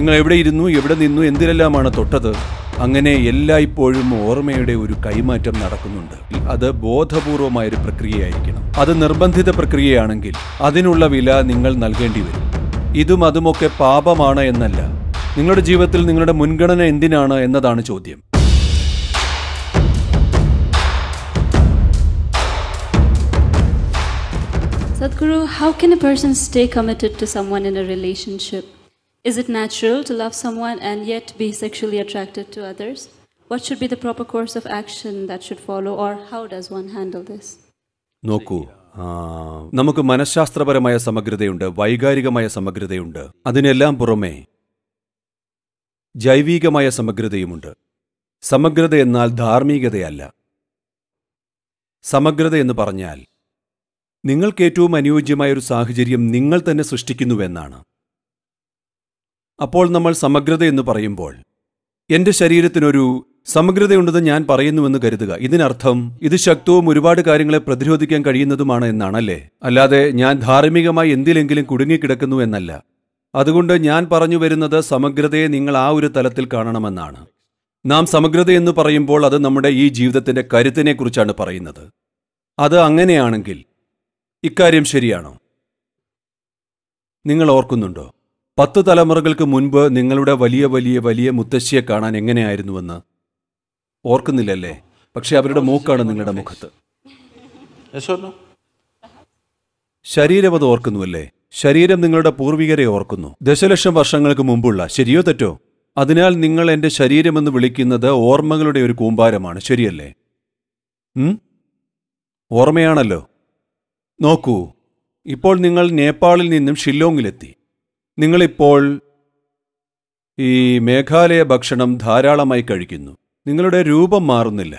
നിങ്ങൾ എവിടെ ഇരുന്നു എവിടെ നിന്നു എന്തിലെല്ലാമാണ് തൊട്ടത് അങ്ങനെ എല്ലായ്പ്പോഴും ഓർമ്മയുടെ ഒരു കൈമാറ്റം നടക്കുന്നുണ്ട് അത് ബോധപൂർവമായൊരു പ്രക്രിയയായിരിക്കണം അത് നിർബന്ധിത പ്രക്രിയയാണെങ്കിൽ അതിനുള്ള വില നിങ്ങൾ നൽകേണ്ടി വരും ഇതും അതുമൊക്കെ പാപമാണ് എന്നല്ല നിങ്ങളുടെ ജീവിതത്തിൽ നിങ്ങളുടെ മുൻഗണന എന്തിനാണ് എന്നതാണ് ചോദ്യം how how a person stay committed to to someone in a relationship Is it natural to love someone and yet be sexually attracted to others? What should be the proper course of action that should follow or how does one handle this? നോക്കൂ നമുക്ക് മനഃശാസ്ത്രപരമായ സമഗ്രതയുണ്ട് വൈകാരികമായ സമഗ്രതയുണ്ട് അതിനെല്ലാം പുറമേ ജൈവികമായ സമഗ്രതയുമുണ്ട് സമഗ്രത എന്നാൽ ധാർമ്മികതയല്ല സമഗ്രത എന്ന് പറഞ്ഞാൽ നിങ്ങൾക്കേറ്റവും ഒരു സാഹചര്യം നിങ്ങൾ തന്നെ സൃഷ്ടിക്കുന്നുവെന്നാണ് അപ്പോൾ നമ്മൾ സമഗ്രത എന്ന് പറയുമ്പോൾ എൻ്റെ ശരീരത്തിനൊരു സമഗ്രതയുണ്ടെന്ന് ഞാൻ പറയുന്നുവെന്ന് കരുതുക ഇതിനർത്ഥം ഇത് ശക്തവും ഒരുപാട് കാര്യങ്ങളെ പ്രതിരോധിക്കാൻ കഴിയുന്നതുമാണ് എന്നാണല്ലേ അല്ലാതെ ഞാൻ ധാർമ്മികമായി എന്തിലെങ്കിലും കുടുങ്ങിക്കിടക്കുന്നു എന്നല്ല അതുകൊണ്ട് ഞാൻ പറഞ്ഞു വരുന്നത് സമഗ്രതയെ നിങ്ങൾ ആ ഒരു തലത്തിൽ കാണണമെന്നാണ് നാം സമഗ്രത എന്ന് പറയുമ്പോൾ അത് നമ്മുടെ ഈ ജീവിതത്തിൻ്റെ കരുത്തിനെക്കുറിച്ചാണ് പറയുന്നത് അത് അങ്ങനെയാണെങ്കിൽ ഇക്കാര്യം ശരിയാണോ നിങ്ങൾ ഓർക്കുന്നുണ്ടോ പത്ത് തലമുറകൾക്ക് മുൻപ് നിങ്ങളുടെ വലിയ വലിയ വലിയ മുത്തശ്ശിയെ കാണാൻ എങ്ങനെയായിരുന്നുവെന്ന് ഓർക്കുന്നില്ലല്ലേ പക്ഷെ അവരുടെ മൂക്കാണ് നിങ്ങളുടെ മുഖത്ത് ശരീരം അത് ഓർക്കുന്നുവല്ലേ ശരീരം നിങ്ങളുടെ പൂർവികരെ ഓർക്കുന്നു ദശലക്ഷം വർഷങ്ങൾക്ക് മുമ്പുള്ള ശരിയോ തെറ്റോ അതിനാൽ നിങ്ങൾ എൻ്റെ ശരീരമെന്ന് വിളിക്കുന്നത് ഓർമ്മകളുടെ ഒരു കൂമ്പാരമാണ് ശരിയല്ലേ ഓർമ്മയാണല്ലോ നോക്കൂ ഇപ്പോൾ നിങ്ങൾ നേപ്പാളിൽ നിന്നും ഷില്ലോങ്ങിലെത്തി നിങ്ങളിപ്പോൾ ഈ മേഘാലയ ഭക്ഷണം ധാരാളമായി കഴിക്കുന്നു നിങ്ങളുടെ രൂപം മാറുന്നില്ല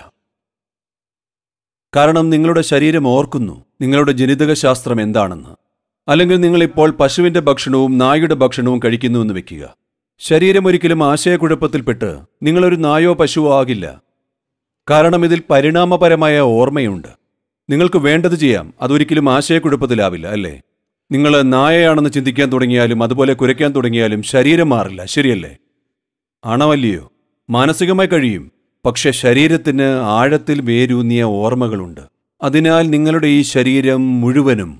കാരണം നിങ്ങളുടെ ശരീരം ഓർക്കുന്നു നിങ്ങളുടെ ജനിതക ശാസ്ത്രം എന്താണെന്ന് അല്ലെങ്കിൽ നിങ്ങളിപ്പോൾ പശുവിൻ്റെ ഭക്ഷണവും നായുടെ ഭക്ഷണവും കഴിക്കുന്നുവെന്ന് വെക്കുക ശരീരം ഒരിക്കലും ആശയക്കുഴപ്പത്തിൽപ്പെട്ട് നിങ്ങളൊരു നായോ പശുവോ ആകില്ല കാരണം ഇതിൽ പരിണാമപരമായ ഓർമ്മയുണ്ട് നിങ്ങൾക്ക് വേണ്ടത് ചെയ്യാം അതൊരിക്കലും ആശയക്കുഴപ്പത്തിലാവില്ല അല്ലേ നിങ്ങൾ നായയാണെന്ന് ചിന്തിക്കാൻ തുടങ്ങിയാലും അതുപോലെ കുരയ്ക്കാൻ തുടങ്ങിയാലും ശരീരം മാറില്ല ശരിയല്ലേ ആണവല്ലയോ മാനസികമായി കഴിയും പക്ഷെ ശരീരത്തിന് ആഴത്തിൽ വേരൂന്നിയ ഓർമ്മകളുണ്ട് അതിനാൽ നിങ്ങളുടെ ഈ ശരീരം മുഴുവനും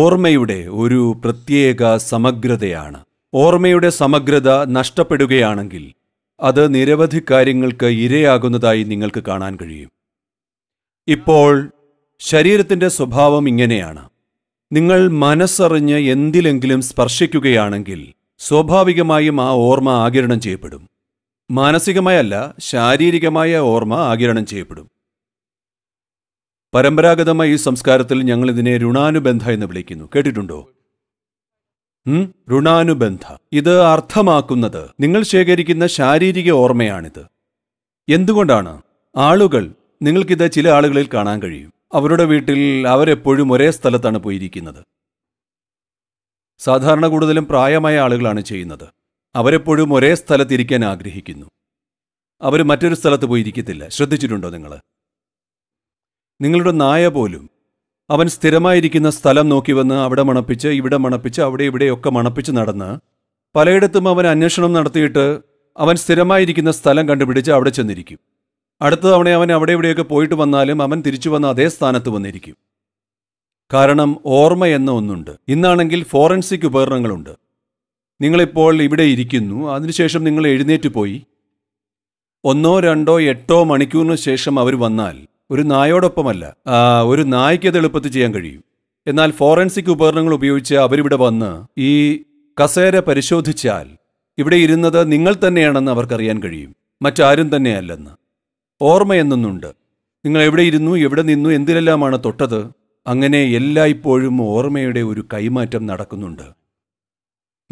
ഓർമ്മയുടെ ഒരു പ്രത്യേക സമഗ്രതയാണ് ഓർമ്മയുടെ സമഗ്രത നഷ്ടപ്പെടുകയാണെങ്കിൽ അത് നിരവധി കാര്യങ്ങൾക്ക് ഇരയാകുന്നതായി നിങ്ങൾക്ക് കാണാൻ കഴിയും ഇപ്പോൾ ശരീരത്തിൻ്റെ സ്വഭാവം ഇങ്ങനെയാണ് നിങ്ങൾ മനസ്സറിഞ്ഞ് എന്തിലെങ്കിലും സ്പർശിക്കുകയാണെങ്കിൽ സ്വാഭാവികമായും ആ ഓർമ്മ ആകിരണം ചെയ്യപ്പെടും മാനസികമായല്ല ശാരീരികമായ ഓർമ്മ ആകിരണം ചെയ്യപ്പെടും പരമ്പരാഗതമായ ഈ സംസ്കാരത്തിൽ ഞങ്ങൾ ഇതിനെ ഋണാനുബന്ധ എന്ന് വിളിക്കുന്നു കേട്ടിട്ടുണ്ടോ ഋണാനുബന്ധ ഇത് അർത്ഥമാക്കുന്നത് നിങ്ങൾ ശേഖരിക്കുന്ന ശാരീരിക ഓർമ്മയാണിത് എന്തുകൊണ്ടാണ് ആളുകൾ നിങ്ങൾക്കിത് ചില ആളുകളിൽ കാണാൻ കഴിയും അവരുടെ വീട്ടിൽ അവരെപ്പോഴും ഒരേ സ്ഥലത്താണ് പോയിരിക്കുന്നത് സാധാരണ കൂടുതലും പ്രായമായ ആളുകളാണ് ചെയ്യുന്നത് അവരെപ്പോഴും ഒരേ സ്ഥലത്തിരിക്കാൻ ആഗ്രഹിക്കുന്നു അവർ മറ്റൊരു സ്ഥലത്ത് പോയിരിക്കത്തില്ല ശ്രദ്ധിച്ചിട്ടുണ്ടോ നിങ്ങൾ നിങ്ങളുടെ നായ പോലും അവൻ സ്ഥിരമായിരിക്കുന്ന സ്ഥലം നോക്കി വന്ന് അവിടെ മണപ്പിച്ച് ഇവിടെ മണപ്പിച്ച് അവിടെ ഇവിടെയൊക്കെ മണപ്പിച്ച് നടന്ന് പലയിടത്തും അവൻ അന്വേഷണം നടത്തിയിട്ട് അവൻ സ്ഥിരമായിരിക്കുന്ന സ്ഥലം കണ്ടുപിടിച്ച് അവിടെ ചെന്നിരിക്കും അടുത്ത തവണ അവൻ അവിടെ ഇവിടെയൊക്കെ പോയിട്ട് വന്നാലും അവൻ തിരിച്ചു വന്ന അതേ സ്ഥാനത്ത് വന്നിരിക്കും കാരണം ഓർമ്മ എന്ന ഒന്നുണ്ട് ഇന്നാണെങ്കിൽ ഫോറൻസിക് ഉപകരണങ്ങളുണ്ട് നിങ്ങളിപ്പോൾ ഇവിടെ ഇരിക്കുന്നു അതിനുശേഷം നിങ്ങൾ എഴുന്നേറ്റ് പോയി ഒന്നോ രണ്ടോ എട്ടോ മണിക്കൂറിന് ശേഷം അവർ വന്നാൽ ഒരു നായോടൊപ്പമല്ല ഒരു നായ്ക്ക് അത് എളുപ്പത്തിൽ ചെയ്യാൻ കഴിയും എന്നാൽ ഫോറൻസിക് ഉപകരണങ്ങൾ ഉപയോഗിച്ച് അവരിവിടെ വന്ന് ഈ കസേര പരിശോധിച്ചാൽ ഇവിടെ ഇരുന്നത് നിങ്ങൾ തന്നെയാണെന്ന് അവർക്കറിയാൻ കഴിയും മറ്റാരും തന്നെയല്ലെന്ന് ഓർമ്മയെന്നൊന്നുണ്ട് നിങ്ങൾ എവിടെ ഇരുന്നു എവിടെ നിന്നു എന്തിലെല്ലാമാണ് തൊട്ടത് അങ്ങനെ എല്ലായ്പ്പോഴും ഓർമ്മയുടെ ഒരു കൈമാറ്റം നടക്കുന്നുണ്ട്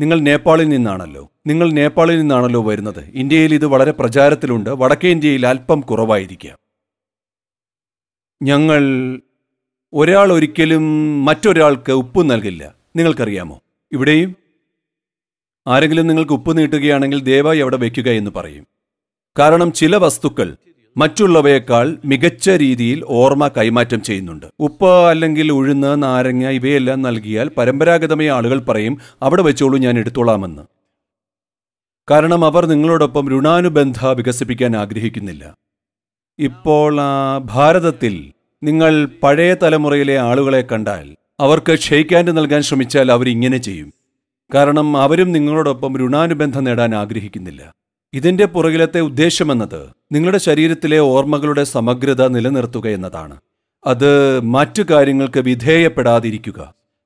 നിങ്ങൾ നേപ്പാളിൽ നിന്നാണല്ലോ നിങ്ങൾ നേപ്പാളിൽ നിന്നാണല്ലോ വരുന്നത് ഇന്ത്യയിൽ ഇത് വളരെ പ്രചാരത്തിലുണ്ട് വടക്കേ ഇന്ത്യയിൽ അല്പം കുറവായിരിക്കാം ഞങ്ങൾ ഒരാൾ ഒരിക്കലും മറ്റൊരാൾക്ക് ഉപ്പ് നൽകില്ല നിങ്ങൾക്കറിയാമോ ഇവിടെയും ആരെങ്കിലും നിങ്ങൾക്ക് ഉപ്പ് നീട്ടുകയാണെങ്കിൽ ദയവായി അവിടെ വയ്ക്കുക എന്ന് പറയും കാരണം ചില വസ്തുക്കൾ മറ്റുള്ളവയേക്കാൾ മികച്ച രീതിയിൽ ഓർമ്മ കൈമാറ്റം ചെയ്യുന്നുണ്ട് ഉപ്പ് അല്ലെങ്കിൽ ഉഴുന്ന് നാരങ്ങ ഇവയെല്ലാം നൽകിയാൽ പരമ്പരാഗതമായ ആളുകൾ പറയും അവിടെ വെച്ചോളൂ ഞാൻ എടുത്തോളാമെന്ന് കാരണം അവർ നിങ്ങളോടൊപ്പം ഋണാനുബന്ധ വികസിപ്പിക്കാൻ ആഗ്രഹിക്കുന്നില്ല ഇപ്പോൾ ഭാരതത്തിൽ നിങ്ങൾ പഴയ തലമുറയിലെ ആളുകളെ കണ്ടാൽ അവർക്ക് ക്ഷയിക്കാൻ്റെ നൽകാൻ ശ്രമിച്ചാൽ അവരിങ്ങനെ ചെയ്യും കാരണം അവരും നിങ്ങളോടൊപ്പം ഋണാനുബന്ധം നേടാൻ ആഗ്രഹിക്കുന്നില്ല ഇതിന്റെ പുറകിലത്തെ ഉദ്ദേശമെന്നത് നിങ്ങളുടെ ശരീരത്തിലെ ഓർമ്മകളുടെ സമഗ്രത നിലനിർത്തുക എന്നതാണ് അത് മറ്റു കാര്യങ്ങൾക്ക് വിധേയപ്പെടാതിരിക്കുക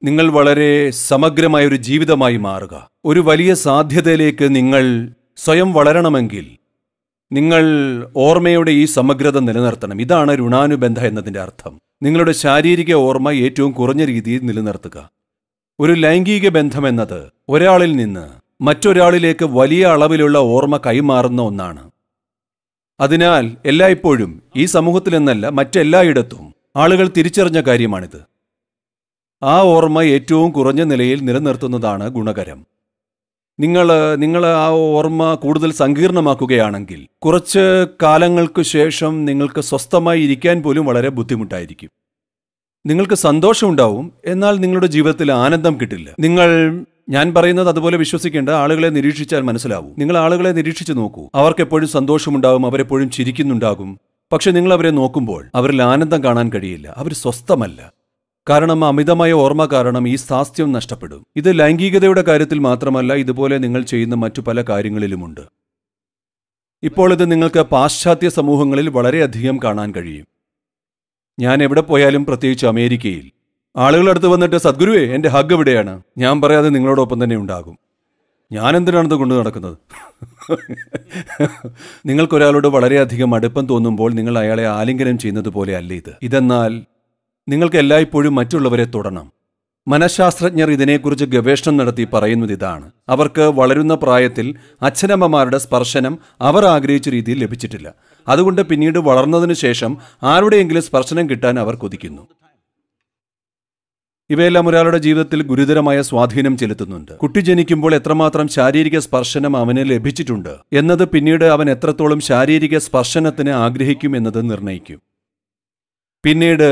നിങ്ങൾ വളരെ സമഗ്രമായ ഒരു ജീവിതമായി മാറുക ഒരു വലിയ സാധ്യതയിലേക്ക് നിങ്ങൾ സ്വയം വളരണമെങ്കിൽ നിങ്ങൾ ഓർമ്മയുടെ ഈ സമഗ്രത നിലനിർത്തണം ഇതാണ് ഋണാനുബന്ധ എന്നതിൻ്റെ അർത്ഥം നിങ്ങളുടെ ശാരീരിക ഓർമ്മ ഏറ്റവും കുറഞ്ഞ രീതിയിൽ നിലനിർത്തുക ഒരു ലൈംഗിക ബന്ധം എന്നത് ഒരാളിൽ നിന്ന് മറ്റൊരാളിലേക്ക് വലിയ അളവിലുള്ള ഓർമ്മ കൈമാറുന്ന ഒന്നാണ് അതിനാൽ എല്ലായ്പ്പോഴും ഈ സമൂഹത്തിലെന്നല്ല മറ്റെല്ലായിടത്തും ആളുകൾ തിരിച്ചറിഞ്ഞ കാര്യമാണിത് ആ ഓർമ്മ ഏറ്റവും കുറഞ്ഞ നിലയിൽ നിലനിർത്തുന്നതാണ് ഗുണകരം നിങ്ങൾ നിങ്ങൾ ആ ഓർമ്മ കൂടുതൽ സങ്കീർണമാക്കുകയാണെങ്കിൽ കുറച്ച് കാലങ്ങൾക്ക് ശേഷം നിങ്ങൾക്ക് സ്വസ്ഥമായി ഇരിക്കാൻ പോലും വളരെ ബുദ്ധിമുട്ടായിരിക്കും നിങ്ങൾക്ക് സന്തോഷമുണ്ടാവും എന്നാൽ നിങ്ങളുടെ ജീവിതത്തിൽ ആനന്ദം കിട്ടില്ല നിങ്ങൾ ഞാൻ പറയുന്നത് അതുപോലെ വിശ്വസിക്കേണ്ട ആളുകളെ നിരീക്ഷിച്ചാൽ മനസ്സിലാവും നിങ്ങൾ ആളുകളെ നിരീക്ഷിച്ചു നോക്കൂ അവർക്കെപ്പോഴും സന്തോഷമുണ്ടാകും അവരെപ്പോഴും ചിരിക്കുന്നുണ്ടാകും പക്ഷെ നിങ്ങൾ അവരെ നോക്കുമ്പോൾ അവരിൽ ആനന്ദം കാണാൻ കഴിയില്ല അവർ സ്വസ്ഥമല്ല കാരണം അമിതമായ ഓർമ്മ കാരണം ഈ സ്വാസ്ഥ്യം നഷ്ടപ്പെടും ഇത് ലൈംഗികതയുടെ കാര്യത്തിൽ മാത്രമല്ല ഇതുപോലെ നിങ്ങൾ ചെയ്യുന്ന മറ്റു പല കാര്യങ്ങളിലുമുണ്ട് ഇപ്പോൾ ഇത് നിങ്ങൾക്ക് പാശ്ചാത്യ സമൂഹങ്ങളിൽ വളരെയധികം കാണാൻ കഴിയും ഞാൻ എവിടെ പോയാലും പ്രത്യേകിച്ച് അമേരിക്കയിൽ ആളുകളടുത്ത് വന്നിട്ട് സദ്ഗുരുവേ എൻ്റെ ഹഗ് എവിടെയാണ് ഞാൻ പറയാതെ നിങ്ങളോടൊപ്പം തന്നെ ഉണ്ടാകും ഞാൻ എന്തിനാണിത് കൊണ്ടു നടക്കുന്നത് നിങ്ങൾക്കൊരാളോട് വളരെയധികം അടുപ്പം തോന്നുമ്പോൾ നിങ്ങൾ അയാളെ ആലിംഗനം ചെയ്യുന്നത് പോലെ അല്ല ഇത് ഇതെന്നാൽ നിങ്ങൾക്ക് എല്ലായ്പ്പോഴും മറ്റുള്ളവരെ തൊടണം മനഃശാസ്ത്രജ്ഞർ ഇതിനെക്കുറിച്ച് ഗവേഷണം നടത്തി പറയുന്നത് ഇതാണ് അവർക്ക് വളരുന്ന പ്രായത്തിൽ അച്ഛനമ്മമാരുടെ സ്പർശനം അവർ ആഗ്രഹിച്ച രീതിയിൽ ലഭിച്ചിട്ടില്ല അതുകൊണ്ട് പിന്നീട് വളർന്നതിനു ശേഷം ആരുടെയെങ്കിലും സ്പർശനം കിട്ടാൻ അവർ കൊതിക്കുന്നു ഇവയെല്ലാം ഒരാളുടെ ജീവിതത്തിൽ ഗുരുതരമായ സ്വാധീനം ചെലുത്തുന്നുണ്ട് കുട്ടി ജനിക്കുമ്പോൾ എത്രമാത്രം ശാരീരിക സ്പർശനം അവന് ലഭിച്ചിട്ടുണ്ട് എന്നത് പിന്നീട് അവൻ എത്രത്തോളം ശാരീരിക സ്പർശനത്തിന് ആഗ്രഹിക്കും എന്നത് നിർണ്ണയിക്കും പിന്നീട്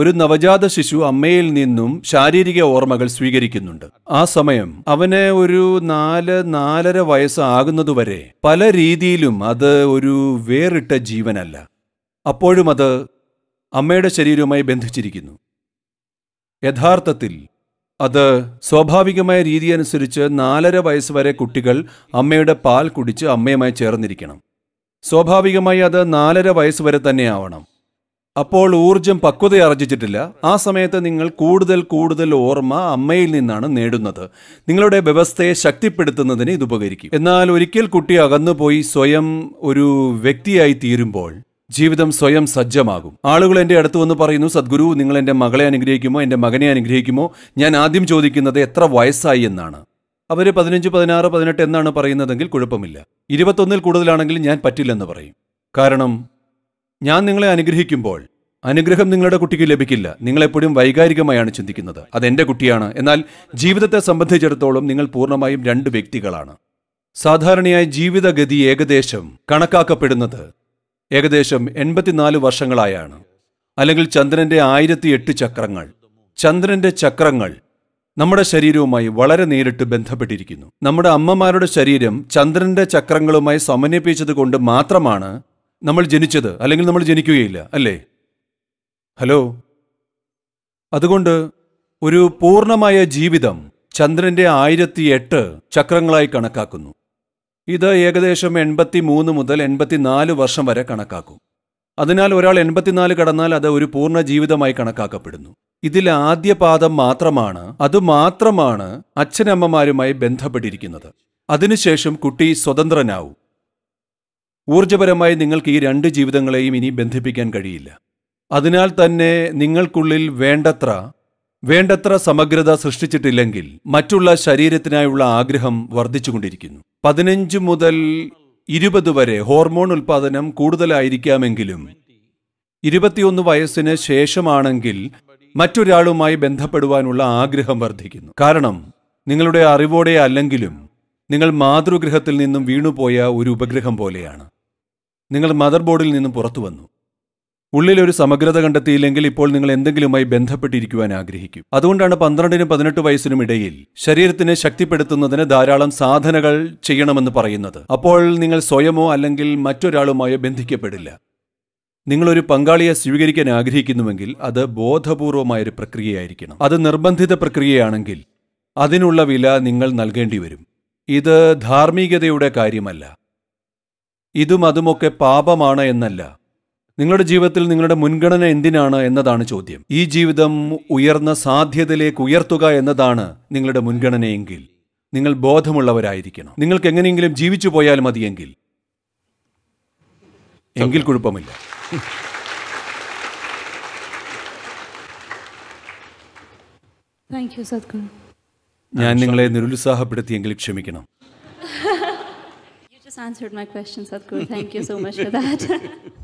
ഒരു നവജാത ശിശു അമ്മയിൽ നിന്നും ശാരീരിക ഓർമ്മകൾ സ്വീകരിക്കുന്നുണ്ട് ആ സമയം അവന് ഒരു നാല് നാലര വയസ്സാകുന്നതുവരെ പല രീതിയിലും അത് ഒരു വേറിട്ട ജീവനല്ല അപ്പോഴും അത് അമ്മയുടെ ശരീരവുമായി ബന്ധിച്ചിരിക്കുന്നു യഥാർത്ഥത്തിൽ അത് സ്വാഭാവികമായ രീതി അനുസരിച്ച് നാലര വയസ്സ് വരെ കുട്ടികൾ അമ്മയുടെ പാൽ കുടിച്ച് അമ്മയുമായി ചേർന്നിരിക്കണം സ്വാഭാവികമായി അത് നാലര വയസ്സ് വരെ തന്നെയാവണം അപ്പോൾ ഊർജം പക്വതയാർജിച്ചിട്ടില്ല ആ സമയത്ത് നിങ്ങൾ കൂടുതൽ കൂടുതൽ ഓർമ്മ അമ്മയിൽ നിന്നാണ് നേടുന്നത് നിങ്ങളുടെ വ്യവസ്ഥയെ ശക്തിപ്പെടുത്തുന്നതിന് ഇത് ഉപകരിക്കും എന്നാൽ ഒരിക്കൽ കുട്ടി അകന്നുപോയി സ്വയം ഒരു വ്യക്തിയായി തീരുമ്പോൾ ജീവിതം സ്വയം സജ്ജമാകും ആളുകൾ എൻ്റെ അടുത്ത് വന്ന് പറയുന്നു സദ്ഗുരു നിങ്ങൾ എൻ്റെ മകളെ അനുഗ്രഹിക്കുമോ എൻ്റെ മകനെ അനുഗ്രഹിക്കുമോ ഞാൻ ആദ്യം ചോദിക്കുന്നത് എത്ര വയസ്സായി എന്നാണ് അവർ പതിനഞ്ച് പതിനാറ് പതിനെട്ട് എന്നാണ് പറയുന്നതെങ്കിൽ കുഴപ്പമില്ല ഇരുപത്തൊന്നിൽ കൂടുതലാണെങ്കിൽ ഞാൻ പറ്റില്ലെന്ന് പറയും കാരണം ഞാൻ നിങ്ങളെ അനുഗ്രഹിക്കുമ്പോൾ അനുഗ്രഹം നിങ്ങളുടെ കുട്ടിക്ക് ലഭിക്കില്ല നിങ്ങളെപ്പോഴും വൈകാരികമായാണ് ചിന്തിക്കുന്നത് എൻ്റെ കുട്ടിയാണ് എന്നാൽ ജീവിതത്തെ സംബന്ധിച്ചിടത്തോളം നിങ്ങൾ പൂർണ്ണമായും രണ്ട് വ്യക്തികളാണ് സാധാരണയായി ജീവിതഗതി ഏകദേശം കണക്കാക്കപ്പെടുന്നത് ഏകദേശം എൺപത്തിനാല് വർഷങ്ങളായാണ് അല്ലെങ്കിൽ ചന്ദ്രന്റെ ആയിരത്തി എട്ട് ചക്രങ്ങൾ ചന്ദ്രന്റെ ചക്രങ്ങൾ നമ്മുടെ ശരീരവുമായി വളരെ നേരിട്ട് ബന്ധപ്പെട്ടിരിക്കുന്നു നമ്മുടെ അമ്മമാരുടെ ശരീരം ചന്ദ്രന്റെ ചക്രങ്ങളുമായി സമന്വയിപ്പിച്ചത് കൊണ്ട് മാത്രമാണ് നമ്മൾ ജനിച്ചത് അല്ലെങ്കിൽ നമ്മൾ ജനിക്കുകയില്ല അല്ലേ ഹലോ അതുകൊണ്ട് ഒരു പൂർണ്ണമായ ജീവിതം ചന്ദ്രന്റെ ആയിരത്തി എട്ട് ചക്രങ്ങളായി കണക്കാക്കുന്നു ഇത് ഏകദേശം എൺപത്തിമൂന്ന് മുതൽ എൺപത്തിനാല് വർഷം വരെ കണക്കാക്കും അതിനാൽ ഒരാൾ എൺപത്തിനാല് കടന്നാൽ അത് ഒരു പൂർണ്ണ ജീവിതമായി കണക്കാക്കപ്പെടുന്നു ഇതിൽ ആദ്യ പാദം മാത്രമാണ് അതുമാത്രമാണ് അച്ഛനമ്മമാരുമായി ബന്ധപ്പെട്ടിരിക്കുന്നത് അതിനുശേഷം കുട്ടി സ്വതന്ത്രനാവും ഊർജപരമായി നിങ്ങൾക്ക് ഈ രണ്ട് ജീവിതങ്ങളെയും ഇനി ബന്ധിപ്പിക്കാൻ കഴിയില്ല അതിനാൽ തന്നെ നിങ്ങൾക്കുള്ളിൽ വേണ്ടത്ര വേണ്ടത്ര സമഗ്രത സൃഷ്ടിച്ചിട്ടില്ലെങ്കിൽ മറ്റുള്ള ശരീരത്തിനായുള്ള ആഗ്രഹം വർദ്ധിച്ചുകൊണ്ടിരിക്കുന്നു പതിനഞ്ച് മുതൽ ഇരുപത് വരെ ഹോർമോൺ ഉൽപാദനം കൂടുതലായിരിക്കാമെങ്കിലും ഇരുപത്തിയൊന്ന് വയസ്സിന് ശേഷമാണെങ്കിൽ മറ്റൊരാളുമായി ബന്ധപ്പെടുവാനുള്ള ആഗ്രഹം വർദ്ധിക്കുന്നു കാരണം നിങ്ങളുടെ അറിവോടെ അല്ലെങ്കിലും നിങ്ങൾ മാതൃഗൃഹത്തിൽ നിന്നും വീണുപോയ ഒരു ഉപഗ്രഹം പോലെയാണ് നിങ്ങൾ മദർ ബോർഡിൽ നിന്നും പുറത്തു വന്നു ഉള്ളിലൊരു സമഗ്രത കണ്ടെത്തിയില്ലെങ്കിൽ ഇപ്പോൾ നിങ്ങൾ എന്തെങ്കിലുമായി ബന്ധപ്പെട്ടിരിക്കുവാൻ ആഗ്രഹിക്കും അതുകൊണ്ടാണ് പന്ത്രണ്ടിനും പതിനെട്ട് വയസ്സിനും ഇടയിൽ ശരീരത്തിനെ ശക്തിപ്പെടുത്തുന്നതിന് ധാരാളം സാധനകൾ ചെയ്യണമെന്ന് പറയുന്നത് അപ്പോൾ നിങ്ങൾ സ്വയമോ അല്ലെങ്കിൽ മറ്റൊരാളുമായോ ബന്ധിക്കപ്പെടില്ല നിങ്ങളൊരു പങ്കാളിയെ സ്വീകരിക്കാൻ ആഗ്രഹിക്കുന്നുവെങ്കിൽ അത് ബോധപൂർവമായൊരു പ്രക്രിയയായിരിക്കണം അത് നിർബന്ധിത പ്രക്രിയയാണെങ്കിൽ അതിനുള്ള വില നിങ്ങൾ നൽകേണ്ടി വരും ഇത് ധാർമ്മികതയുടെ കാര്യമല്ല ഇതും അതുമൊക്കെ പാപമാണ് എന്നല്ല നിങ്ങളുടെ ജീവിതത്തിൽ നിങ്ങളുടെ മുൻഗണന എന്തിനാണ് എന്നതാണ് ചോദ്യം ഈ ജീവിതം ഉയർന്ന സാധ്യതയിലേക്ക് ഉയർത്തുക എന്നതാണ് നിങ്ങളുടെ മുൻഗണനയെങ്കിൽ നിങ്ങൾ ബോധമുള്ളവരായിരിക്കണം നിങ്ങൾക്ക് എങ്ങനെയെങ്കിലും ജീവിച്ചു പോയാൽ മതിയെങ്കിൽ എങ്കിൽ കുഴപ്പമില്ല ഞാൻ നിങ്ങളെ നിരുത്സാഹപ്പെടുത്തിയെങ്കിൽ ക്ഷമിക്കണം answered my question, Sadhguru. Thank you so much for that.